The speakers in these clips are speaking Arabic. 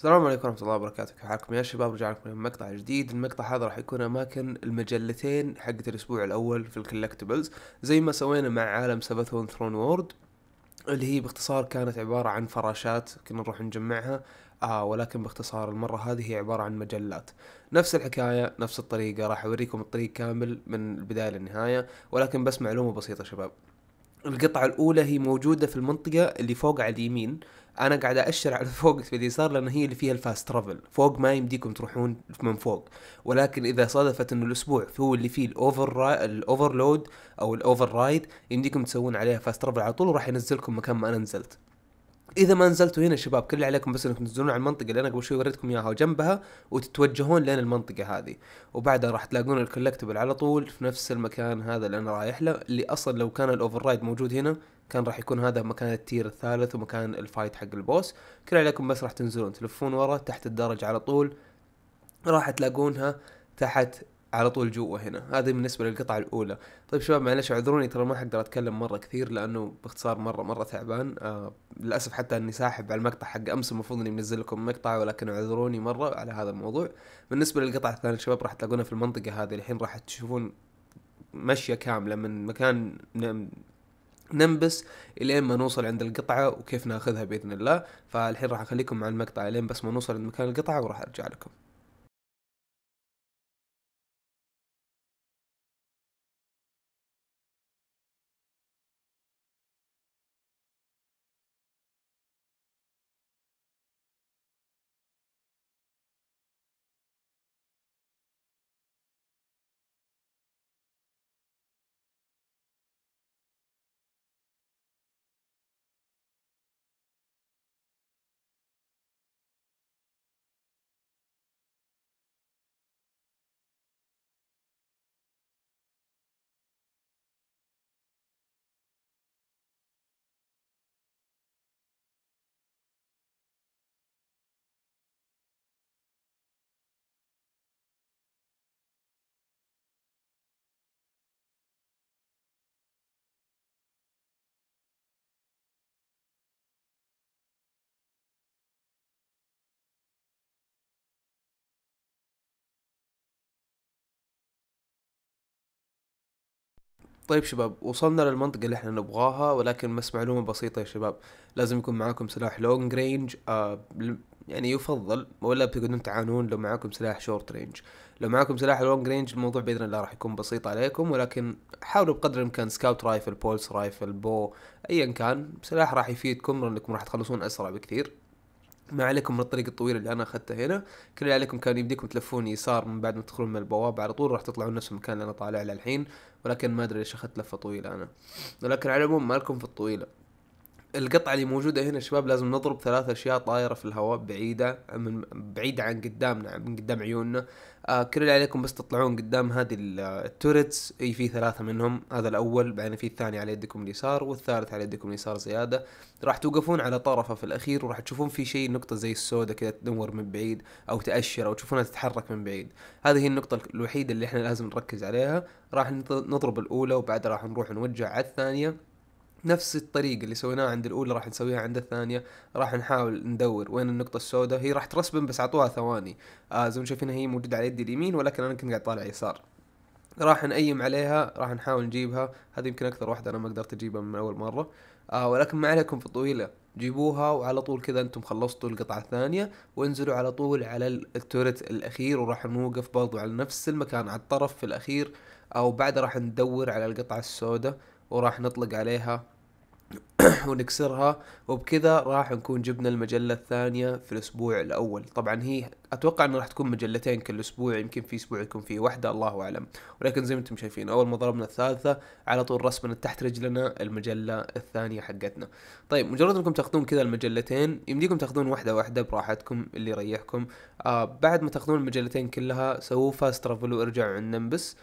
السلام عليكم ورحمة الله وبركاته، كيف حالكم يا شباب؟ رجع لكم من مقطع جديد، المقطع هذا راح يكون أماكن المجلتين حقت الأسبوع الأول في الكولكتبلز، زي ما سوينا مع عالم سبثون ثرون وورد، اللي هي باختصار كانت عبارة عن فراشات كنا نروح نجمعها آه ولكن باختصار المرة هذه هي عبارة عن مجلات نفس الحكاية نفس الطريقة راح أوريكم الطريق كامل من البداية للنهاية ولكن بس معلومة بسيطة شباب القطعة الأولى هي موجودة في المنطقة اللي فوق على اليمين أنا قاعد أأشر على فوق في اليسار لأن هي اللي فيها الفاست ترافل فوق ما يمديكم تروحون من فوق ولكن إذا صادفت أنه الأسبوع هو اللي فيه الأوفر را... الأوفرلود أو الأوفر رايد يمديكم تسوون عليها فاست ترافل على طول وراح ينزلكم مكان ما أنا نزلت اذا ما نزلتوا هنا شباب كل اللي عليكم بس انكم تنزلون على المنطقه اللي انا قبل شوي وريتكم اياها وجنبها وتتوجهون لين المنطقه هذه وبعدها راح تلاقون الكولكتبل على طول في نفس المكان هذا اللي انا رايح له اللي اصلا لو كان الاوفر رايد موجود هنا كان راح يكون هذا مكان التير الثالث ومكان الفايت حق البوس كل عليكم بس راح تنزلون تلفون ورا تحت الدرج على طول راح تلاقونها تحت على طول جوا هنا هذه بالنسبه للقطعه الاولى طيب شباب معلش اعذروني ترى ما حقدر اتكلم مره كثير لانه باختصار مره مره تعبان آه للاسف حتى اني ساحب على المقطع حق امس المفروض اني منزل لكم مقطع ولكن اعذروني مره على هذا الموضوع بالنسبه للقطعه الثانيه شباب راح تلاقونها في المنطقه هذه الحين راح تشوفون مشيه كامله من مكان ننبس الين ما نوصل عند القطعه وكيف ناخذها باذن الله فالحين راح اخليكم مع المقطع الين بس ما نوصل عند مكان القطعه وراح ارجع لكم طيب شباب وصلنا للمنطقة اللي احنا نبغاها ولكن بس معلومة بسيطة يا شباب لازم يكون معاكم سلاح آه، لونج رينج يعني يفضل ولا بتقدرون تعانون لو معاكم سلاح شورت رينج لو معاكم سلاح لونج رينج الموضوع باذن الله راح يكون بسيط عليكم ولكن حاولوا بقدر الامكان سكاوت رايفل بولس رايفل بو ايا كان سلاح راح يفيدكم لانكم راح تخلصون اسرع بكثير ما عليكم من الطريق الطويل اللي انا اخذته هنا كل اللي عليكم كان يمديكم تلفون يسار من بعد ما تدخلون من البوابه على طول راح تطلعون نفس المكان اللي انا طالع له الحين ولكن ما ادري ليش اخذت لفه طويله انا ولكن على العموم مالكم في الطويله القطعة اللي موجودة هنا شباب لازم نضرب ثلاث أشياء طايرة في الهواء بعيدة من بعيدة عن قدامنا من قدام عيوننا آه كل اللي عليكم بس تطلعون قدام هذه التورتس اي في ثلاثة منهم هذا الأول بعدين في الثاني على يدكم اليسار والثالث على يدكم اليسار زيادة راح توقفون على طرفه في الأخير وراح تشوفون في شيء نقطة زي السوداء كذا تدور من بعيد أو تأشر أو تشوفونها تتحرك من بعيد هذه هي النقطة الوحيدة اللي احنا لازم نركز عليها راح نضرب الأولى وبعدها راح نروح نوجه على الثانية نفس الطريقه اللي سويناها عند الاولى راح نسويها عند الثانيه راح نحاول ندور وين النقطه السوداء هي راح ترسبن بس اعطوها ثواني آه زي ما شايفين هي موجوده على يدي اليمين ولكن انا كنت قاعد طالع يسار راح نقيم عليها راح نحاول نجيبها هذه يمكن اكثر واحده انا ما قدرت اجيبها من اول مره آه ولكن ما عليكم في طويله جيبوها وعلى طول كذا انتم خلصتوا القطعه الثانيه وانزلوا على طول على التورت الاخير وراح نوقف برضو على نفس المكان على الطرف في الاخير او بعد راح ندور على القطعه السوداء وراح نطلق عليها ونكسرها وبكذا راح نكون جبنا المجلة الثانية في الأسبوع الأول طبعا هي أتوقع أنه راح تكون مجلتين كل أسبوع يمكن في أسبوع يكون فيه واحدة الله أعلم ولكن زي ما أنتم شايفين أول ما ضربنا الثالثة على طول رسمنا تحت رجلنا المجلة الثانية حقتنا طيب مجرد أنكم تاخذون كذا المجلتين يمديكم تاخذون واحدة واحدة براحتكم اللي يريحكم آه بعد ما تاخذون المجلتين كلها سووا فاست ترافل وارجعوا عند نمبس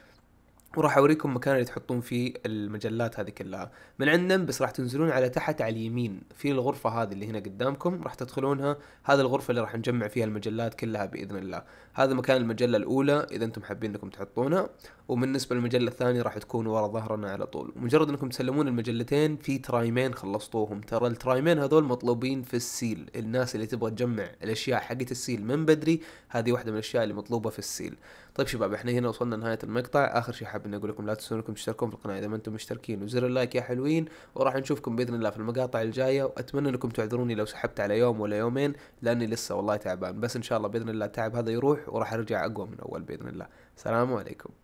وراح اوريكم مكان اللي تحطون فيه المجلات هذه كلها من عندنا بس راح تنزلون على تحت على اليمين في الغرفه هذه اللي هنا قدامكم راح تدخلونها هذه الغرفه اللي راح نجمع فيها المجلات كلها باذن الله هذا مكان المجله الاولى اذا انتم حابين انكم تحطونها وبالنسبه للمجله الثانيه راح تكون ورا ظهرنا على طول مجرد انكم تسلمون المجلتين في ترايمين خلصتوهم ترى الترايمين هذول مطلوبين في السيل الناس اللي تبغى تجمع الاشياء حقت السيل من بدري هذه واحده من الاشياء اللي مطلوبه في السيل طيب شباب احنا هنا وصلنا لنهايه المقطع اخر شيء حاب ان اقول لكم لا تنسون انكم تشتركون في القناه اذا ما انتم مشتركين وزر اللايك يا حلوين وراح نشوفكم باذن الله في المقاطع الجايه واتمنى انكم تعذروني لو سحبت على يوم ولا يومين لاني لسه والله تعبان بس ان شاء الله باذن الله التعب هذا يروح وراح ارجع اقوى من اول باذن الله السلام عليكم